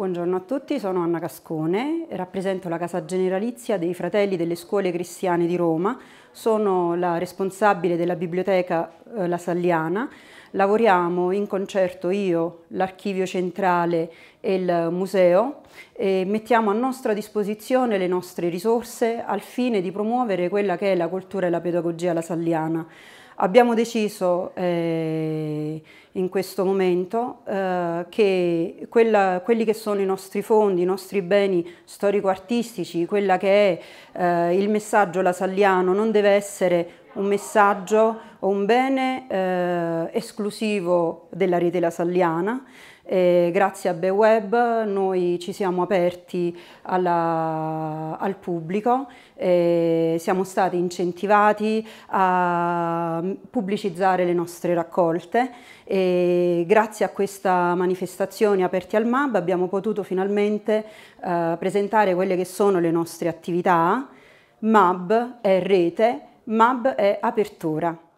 Buongiorno a tutti, sono Anna Cascone, rappresento la Casa Generalizia dei Fratelli delle Scuole Cristiane di Roma, sono la responsabile della biblioteca eh, La Salliana, lavoriamo in concerto io, l'archivio centrale e il museo e mettiamo a nostra disposizione le nostre risorse al fine di promuovere quella che è la cultura e la pedagogia la Salliana. Abbiamo deciso eh, in questo momento eh, che quella, quelli che sono i nostri fondi, i nostri beni storico-artistici, quella che è eh, il messaggio lasalliano non deve essere un messaggio o un bene eh, esclusivo della rete Sagliana. E eh, grazie a BeWeb noi ci siamo aperti alla, al pubblico, eh, siamo stati incentivati a pubblicizzare le nostre raccolte e grazie a questa manifestazione aperti al MAB abbiamo potuto finalmente eh, presentare quelle che sono le nostre attività. MAB è rete MAB è apertura.